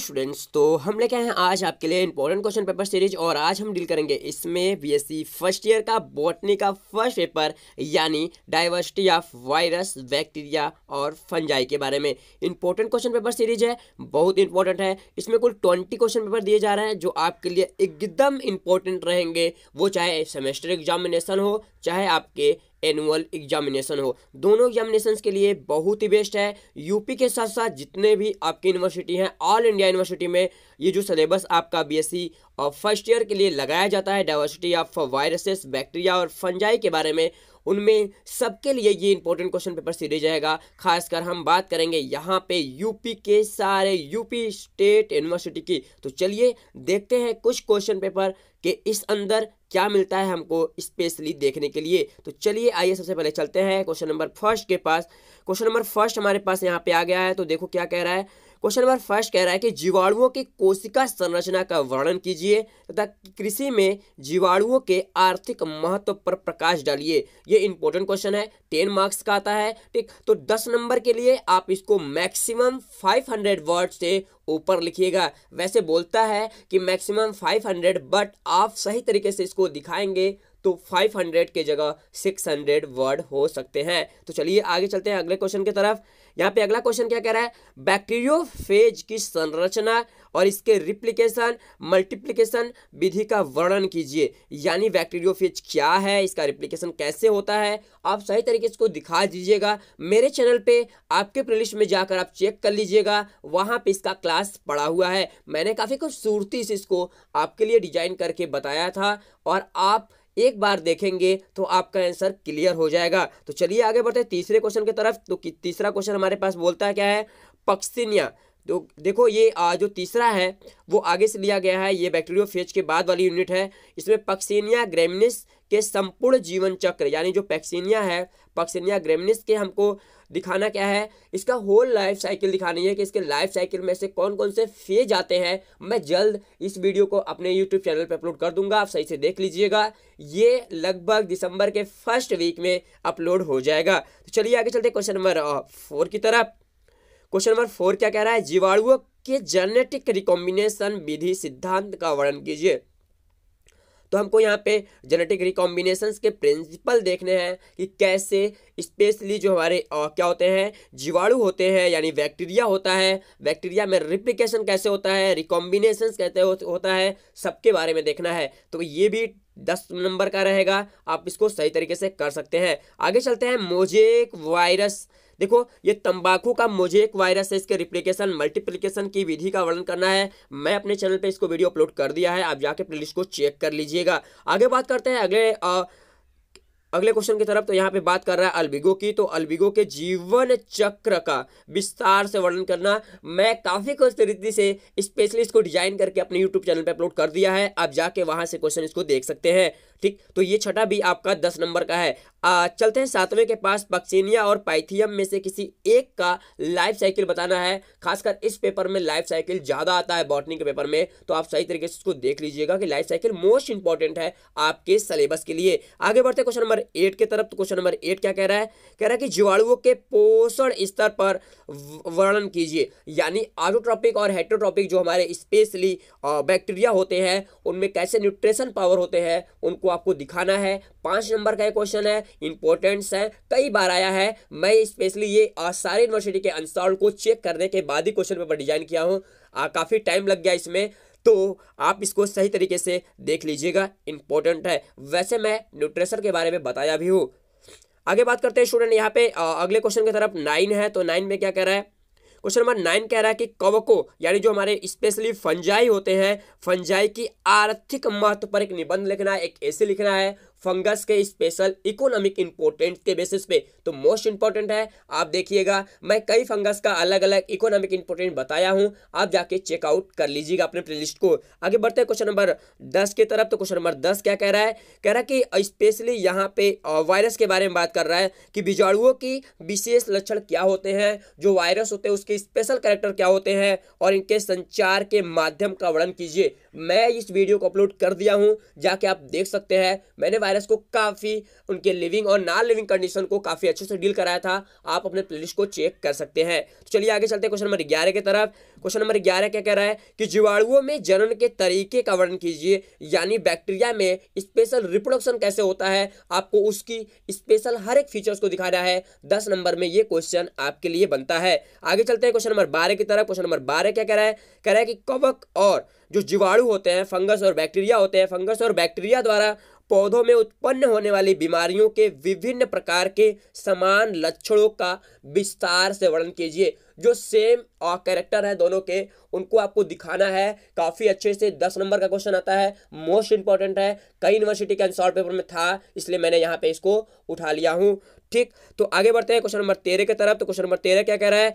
students तो हम लेके आए हैं आज आपके लिए इंपॉर्टेंट क्वेश्चन पेपर सीरीज और आज हम डील करेंगे इसमें बीएससी फर्स्ट ईयर का बॉटनी का फर्स्ट पेपर यानी डाइवर्सिटी ऑफ वायरस बैक्टीरिया और फंजाई के बारे में इंपॉर्टेंट क्वेश्चन पेपर सीरीज है बहुत इंपॉर्टेंट है इसमें कुल ट्वेंटी क्वेश्चन पेपर दिए जा रहे हैं जो आपके लिए एकदम इंपॉर्टेंट रहेंगे वो चाहे सेमेस्टर एग्जामिनेशन हो चाहे आपके एनुअल एग्जामिनेशन हो दोनों एग्जामिनेशन के लिए बहुत ही बेस्ट है यूपी के साथ साथ जितने भी आपकी यूनिवर्सिटी हैं ऑल इंडिया यूनिवर्सिटी में ये जो सिलेबस आपका बीएससी और फर्स्ट ईयर के लिए लगाया जाता है डाइवर्सिटी ऑफ वायरसेस बैक्टीरिया और फंजाई के बारे में उनमें सबके लिए ये इंपॉर्टेंट क्वेश्चन पेपर सीरीज रहेगा खासकर हम बात करेंगे यहाँ पे यूपी के सारे यूपी स्टेट यूनिवर्सिटी की तो चलिए देखते हैं कुछ क्वेश्चन पेपर कि इस अंदर क्या मिलता है हमको स्पेशली देखने के लिए तो चलिए आइए सबसे पहले चलते हैं क्वेश्चन नंबर फर्स्ट के पास क्वेश्चन नंबर फर्स्ट हमारे पास यहाँ पे आ गया है तो देखो क्या कह रहा है क्वेश्चन नंबर फर्स्ट कह रहा है कि जीवाणुओं की कोशिका संरचना का वर्णन कीजिए तथा कृषि में जीवाणुओं के आर्थिक महत्व पर प्रकाश डालिए ये इंपॉर्टेंट क्वेश्चन है टेन मार्क्स का आता है ठीक तो दस नंबर के लिए आप इसको मैक्सिमम फाइव हंड्रेड वर्ड से ऊपर लिखिएगा वैसे बोलता है कि मैक्सिमम फाइव हंड्रेड बट आप सही तरीके से इसको दिखाएंगे तो 500 के जगह 600 वर्ड हो सकते हैं तो चलिए आगे चलते हैं अगले क्वेश्चन की तरफ यहाँ पे अगला क्वेश्चन क्या कह रहा है बैक्टीरियोफेज की संरचना और इसके रिप्लिकेशन मल्टीप्लिकेशन विधि का वर्णन कीजिए यानी बैक्टीरियोफेज क्या है इसका रिप्लिकेशन कैसे होता है आप सही तरीके से इसको दिखा दीजिएगा मेरे चैनल पे आपके प्लेलिस्ट में जाकर आप चेक कर लीजिएगा वहाँ पे इसका क्लास पड़ा हुआ है मैंने काफ़ी खूबसूरती से इसको आपके लिए डिजाइन करके बताया था और आप एक बार देखेंगे तो आपका आंसर क्लियर हो जाएगा तो चलिए आगे बढ़ते तीसरे क्वेश्चन की तरफ तो तीसरा क्वेश्चन हमारे पास बोलता है क्या है पक्सिनिया तो देखो ये जो तीसरा है वो आगे से लिया गया है ये बैक्टीरियो फेज के बाद वाली यूनिट है इसमें पक्सेनिया ग्रेमिनिस के संपूर्ण जीवन चक्र यानी जो पैक्सीनिया है पक्सीनिया ग्रेमिनिस के हमको दिखाना क्या है इसका होल लाइफ साइकिल दिखानी है कि इसके लाइफ साइकिल में से कौन कौन से फेज आते हैं मैं जल्द इस वीडियो को अपने यूट्यूब चैनल पर अपलोड कर दूंगा आप सही से देख लीजिएगा ये लगभग दिसंबर के फर्स्ट वीक में अपलोड हो जाएगा तो चलिए आगे चलते क्वेश्चन नंबर फोर की तरफ क्वेश्चन नंबर फोर क्या कह रहा है जीवाणुओं के जेनेटिक रिकॉम्बिनेशन विधि सिद्धांत का वर्णन कीजिए तो हमको यहाँ पे जेनेटिक रिकॉम्बिनेशन के प्रिंसिपल देखने हैं कि कैसे स्पेशली जो हमारे क्या होते हैं जीवाणु होते हैं यानी बैक्टीरिया होता है बैक्टीरिया में रिप्लिकेशन कैसे होता है रिकॉम्बिनेशन कैसे हो, होता है सबके बारे में देखना है तो ये भी दस नंबर का रहेगा आप इसको सही तरीके से कर सकते हैं आगे चलते हैं मोजेक वायरस देखो ये तंबाकू का मोजेक वायरस है इसके रिप्लीकेशन मल्टीप्लीकेशन की विधि का वर्णन करना है मैं अपने चैनल पर इसको वीडियो अपलोड कर दिया है आप जाके प्लेलिस्ट को चेक कर लीजिएगा आगे बात करते हैं अगले आ, अगले क्वेश्चन की तरफ तो यहाँ पे बात कर रहा है अल्बिगो की तो अल्बिगो के जीवन चक्र का विस्तार से वर्णन करना मैं काफ़ी कुछ तरीके से स्पेशली इसको डिजाइन करके अपने यूट्यूब चैनल पे अपलोड कर दिया है आप जाके वहाँ से क्वेश्चन इसको देख सकते हैं ठीक तो ये छठा भी आपका दस नंबर का है आ, चलते हैं सातवें के पास पक्सीनिया और पाइथियम में से किसी एक का लाइफ साइकिल बताना है खासकर इस पेपर में लाइफ साइकिल ज़्यादा आता है बॉटनी के पेपर में तो आप सही तरीके से इसको देख लीजिएगा कि लाइफ साइकिल मोस्ट इंपॉर्टेंट है आपके सिलेबस के लिए आगे बढ़ते क्वेश्चन नंबर एट के तरफ तो क्वेश्चन नंबर एट क्या कह रहा है कह रहा है कि जीवाणुओं के पोषण स्तर पर वर्णन कीजिए यानी आटोट्रॉपिक और हेट्रोट्रॉपिक जो हमारे स्पेशली बैक्टीरिया होते हैं उनमें कैसे न्यूट्रेशन पावर होते हैं उनको आपको दिखाना है पांच नंबर का क्वेश्चन है इंपॉर्टेंट्स है कई बार आया है मैं स्पेशली ये सारे यूनिवर्सिटी के आंसर को चेक करने के बाद ही क्वेश्चन पेपर डिजाइन किया हूँ काफ़ी टाइम लग गया इसमें तो आप इसको सही तरीके से देख लीजिएगा इंपॉर्टेंट है वैसे मैं न्यूट्रेशन के बारे में बताया भी हूँ आगे बात करते हैं स्टूडेंट यहाँ पे अगले क्वेश्चन की तरफ नाइन है तो नाइन में क्या कह रहा है क्वेश्चन नंबर नाइन कह रहा है कि कवको यानी जो हमारे स्पेशली फंजाई होते हैं फंजाई की आर्थिक महत्व पर एक निबंध लिखना है एक ऐसे लिखना है फंगस के स्पेशल इकोनॉमिक इंपोर्टेंट के बेसिस पे तो मोस्ट इंपॉर्टेंट है आप देखिएगा मैं कई फंगस का अलग अलग इकोनॉमिक इंपोर्टेंट बताया हूँ आप जाके चेकआउट कर लीजिएगा अपने प्लेलिस्ट को आगे बढ़ते हैं क्वेश्चन नंबर दस की तरफ तो क्वेश्चन नंबर दस क्या कह रहा है कह रहा है कि स्पेशली यहाँ पे वायरस के बारे में बात कर रहा है कि बीजाणुओं की विशेष लक्षण क्या होते हैं जो वायरस होते हैं उसके स्पेशल कैरेक्टर क्या होते हैं और इनके संचार के माध्यम का वर्णन कीजिए मैं इस वीडियो को अपलोड कर दिया हूँ जाके आप देख सकते हैं मैंने वायरस को काफ़ी उनके लिविंग और नॉन लिविंग कंडीशन को काफ़ी अच्छे से डील कराया था आप अपने प्लेलिस्ट को चेक कर सकते हैं तो चलिए आगे चलते हैं क्वेश्चन नंबर ग्यारह की तरफ क्वेश्चन नंबर ग्यारह क्या कह रहा है कि जीवाणुओं में जनन के तरीके का वर्णन कीजिए यानी बैक्टीरिया में स्पेशल रिप्रोडक्शन कैसे होता है आपको उसकी स्पेशल हर एक फीचर्स को दिखाना है दस नंबर में ये क्वेश्चन आपके लिए बनता है आगे चलते हैं क्वेश्चन नंबर बारह की तरफ क्वेश्चन नंबर बारह क्या कह रहा है कह रहा है कि कवक और जो जीवाणु होते हैं फंगस और बैक्टीरिया होते हैं फंगस और बैक्टीरिया द्वारा पौधों में उत्पन्न होने वाली बीमारियों के विभिन्न प्रकार के समान लक्षणों का विस्तार से वर्णन कीजिए जो सेम कैरेक्टर है दोनों के उनको आपको दिखाना है काफ़ी अच्छे से दस नंबर का क्वेश्चन आता है मोस्ट इंपॉर्टेंट है कई यूनिवर्सिटी के आंसर पेपर में था इसलिए मैंने यहाँ पे इसको उठा लिया हूँ ठीक तो आगे बढ़ते हैं क्वेश्चन नंबर तेरह के तरफ तो क्वेश्चन नंबर तेरह क्या कह रहा है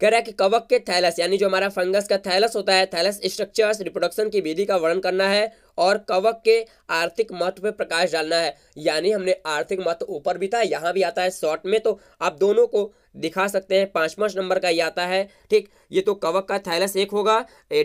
कह रहा है कि कवक के थैलस यानी जो हमारा फंगस का थैलस होता है थैलस स्ट्रक्चर्स रिप्रोडक्शन की विधि का वर्णन करना है और कवक के आर्थिक महत्व पर प्रकाश डालना है यानी हमने आर्थिक महत्व ऊपर भी था यहाँ भी आता है शॉर्ट में तो आप दोनों को दिखा सकते हैं पाँच पाँच नंबर का ये आता है ठीक ये तो कवक का थैलस एक होगा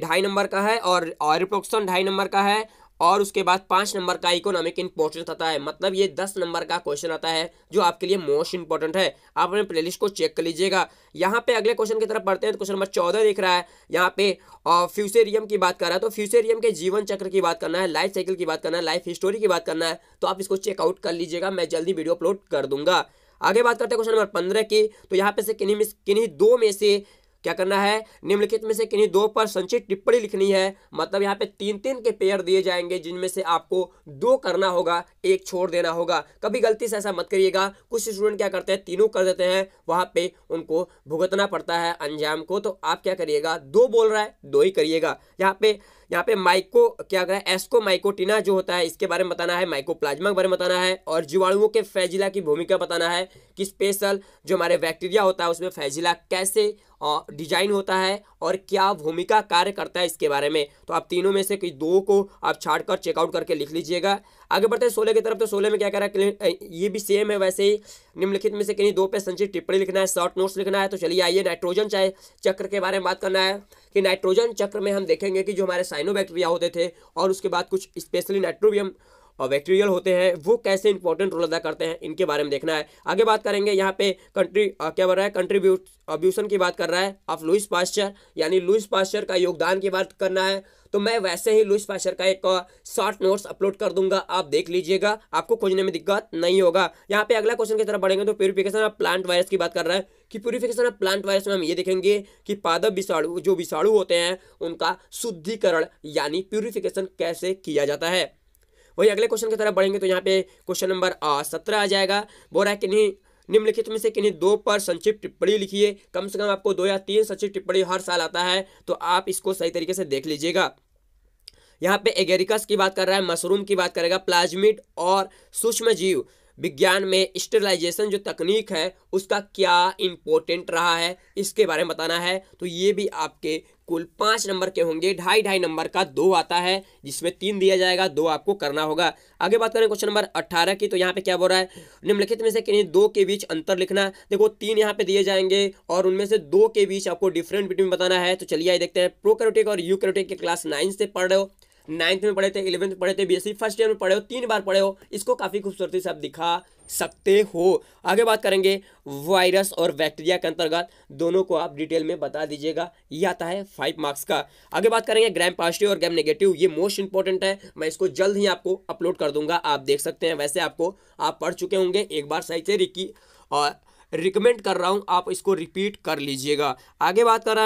ढाई नंबर का है और रिप्रोडक्शन ढाई नंबर का है और उसके बाद पांच नंबर का इकोनॉमिक इंपॉर्टेंस आता है मतलब ये दस नंबर का क्वेश्चन आता है जो आपके लिए मोस्ट इंपॉर्टेंट है आप अपने प्लेलिस्ट को चेक कर लीजिएगा यहाँ पे अगले क्वेश्चन की तरफ पढ़ते हैं तो क्वेश्चन नंबर चौदह दिख रहा है यहाँ पे फ्यूसेरियम की बात कर रहा है तो फ्यूसेरियम के जीवन चक्र की बात करना है लाइफ साइकिल की बात करना है लाइफ हिस्टोरी की बात करना है तो आप इसको चेकआउट कर लीजिएगा मैं जल्दी वीडियो अपलोड कर दूंगा आगे बात करते हैं क्वेश्चन नंबर पंद्रह की तो यहाँ पे से किन्हीं किन्हीं दो में से क्या करना है निम्नलिखित में से किन्हीं दो पर संचित टिप्पणी लिखनी है मतलब यहाँ पे तीन तीन के पेयर दिए जाएंगे जिनमें से आपको दो करना होगा एक छोड़ देना होगा कभी गलती से ऐसा मत करिएगा कुछ स्टूडेंट क्या करते हैं तीनों कर देते हैं वहाँ पे उनको भुगतना पड़ता है अंजाम को तो आप क्या करिएगा दो बोल रहा है दो ही करिएगा यहाँ पे यहाँ पे माइको क्या करें एस्को माइकोटिना जो होता है इसके बारे में बताना है प्लाज्मा के बारे में बताना है और जीवाणुओं के फैजिला की भूमिका बताना है कि स्पेशल जो हमारे बैक्टीरिया होता है उसमें फैजिला कैसे डिजाइन होता है और क्या भूमिका कार्य करता है इसके बारे में तो आप तीनों में से कोई दो को आप छाट कर चेकआउट करके लिख लीजिएगा आगे बढ़ते हैं सोलह की तरफ तो सोलह में क्या कह रहा है ये भी सेम है वैसे ही निम्नलिखित में से कहीं दो पे संचित टिप्पणी लिखना है शॉर्ट नोट्स लिखना है तो चलिए आइए नाइट्रोजन चाहे चक्र के बारे में बात करना है कि नाइट्रोजन चक्र में हम देखेंगे कि जो हमारे साइनो होते थे और उसके बाद कुछ स्पेशली नाइट्रोबियम बैक्टीरियल होते हैं वो कैसे इंपॉर्टेंट रोल अदा करते हैं इनके बारे में देखना है आगे बात करेंगे यहाँ पे कंट्री क्या बोल रहा है कंट्रीब्यूट अब्यूशन की बात कर रहा है ऑफ लुइस पास्चर यानी लुइस पास्चर का योगदान की बात करना है तो मैं वैसे ही लुइस पास्चर का एक शॉर्ट नोट्स अपलोड कर दूंगा आप देख लीजिएगा आपको खोजने में दिक्कत नहीं होगा यहाँ पे अगला क्वेश्चन की तरफ बढ़ेंगे तो प्योरिफिकेशन ऑफ प्लांट वायरस की बात कर रहा है कि प्योरिफिकेशन ऑफ प्लांट वायरस में हम ये देखेंगे कि पादप विषाणु जो विषाणु होते हैं उनका शुद्धिकरण यानी प्योरिफिकेशन कैसे किया जाता है वही अगले क्वेश्चन की तरफ बढ़ेंगे तो यहाँ पे क्वेश्चन नंबर सत्रह आ जाएगा बोल रहा है किन्हीं निम्नलिखित में से किन्हीं दो पर संक्षिप्त टिप्पणी लिखिए कम से कम आपको दो या तीन संक्षिप्त टिप्पणी हर साल आता है तो आप इसको सही तरीके से देख लीजिएगा यहाँ पे एगेरिकस की बात कर रहा है मशरूम की बात करेगा प्लाज्मिड और सूक्ष्म जीव विज्ञान में स्टेलाइजेशन जो तकनीक है उसका क्या इम्पोर्टेंट रहा है इसके बारे में बताना है तो ये भी आपके कुल पाँच नंबर के होंगे ढाई ढाई नंबर का दो आता है जिसमें तीन दिया जाएगा दो आपको करना होगा आगे बात करें क्वेश्चन नंबर अट्ठारह की तो यहाँ पे क्या बोल रहा है निम्नलिखित में से किन्हीं दो के बीच अंतर लिखना देखो तीन यहाँ पे दिए जाएंगे और उनमें से दो के बीच आपको डिफरेंट बिटवीन बताना है तो चलिए आइए देखते हैं प्रो और यू के क्लास नाइन से पढ़ रहे हो नाइन्थ में पढ़े थे इलेवंथ में पढ़े थे बीएससी फर्स्ट ईयर में पढ़े हो तीन बार पढ़े हो इसको काफ़ी खूबसूरती से आप दिखा सकते हो आगे बात करेंगे वायरस और बैक्टीरिया के अंतर्गत दोनों को आप डिटेल में बता दीजिएगा ये आता है फाइव मार्क्स का आगे बात करेंगे ग्राम पॉजिटिव और ग्राम नेगेटिव ये मोस्ट इंपॉर्टेंट है मैं इसको जल्द ही आपको अपलोड कर दूंगा आप देख सकते हैं वैसे आपको आप पढ़ चुके होंगे एक बार सही से रिकी और रिकमेंड कर रहा हूँ आप इसको रिपीट कर लीजिएगा आगे बात कर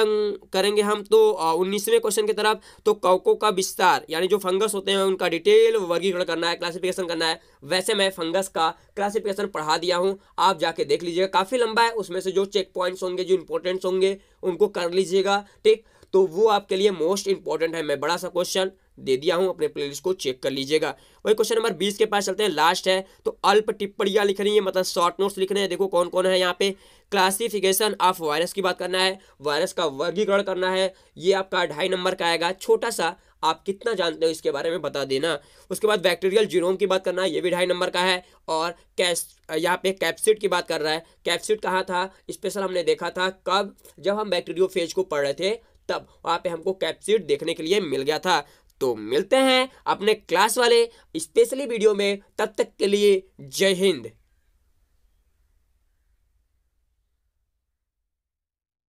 करेंगे हम तो उन्नीसवें क्वेश्चन की तरफ तो कवकों का विस्तार यानी जो फंगस होते हैं उनका डिटेल वर्गीकरण करना है क्लासिफिकेशन करना है वैसे मैं फंगस का क्लासिफिकेशन पढ़ा दिया हूँ आप जाके देख लीजिएगा काफ़ी लंबा है उसमें से जो चेक पॉइंट्स होंगे जो इंपॉर्टेंट्स होंगे उनको कर लीजिएगा ठीक तो वो आपके लिए मोस्ट इंपॉर्टेंट है मैं बड़ा सा क्वेश्चन दे दिया हूं अपने प्लेलिस्ट को चेक कर लीजिएगा वही क्वेश्चन नंबर बीस के पास चलते हैं लास्ट है तो अल्प टिप्पणियां लिख रही है मतलब शॉर्ट नोट्स लिख रहे हैं देखो कौन कौन है यहाँ पे क्लासिफिकेशन ऑफ वायरस की बात करना है वायरस का वर्गीकरण करना है ये आपका ढाई नंबर का आएगा छोटा सा आप कितना जानते हो इसके बारे में बता देना उसके बाद बैक्टीरियल जीरोम की बात करना है ये भी ढाई नंबर का है और कैश यहाँ पे कैप्सिड की बात कर रहा है कैप्सिड कहाँ था स्पेशल हमने देखा था कब जब हम बैक्टीरियो फेज को पढ़ रहे थे तब वहाँ पे हमको कैप्सिड देखने के लिए मिल गया था तो मिलते हैं अपने क्लास वाले स्पेशली वीडियो में तब तक के लिए जय हिंद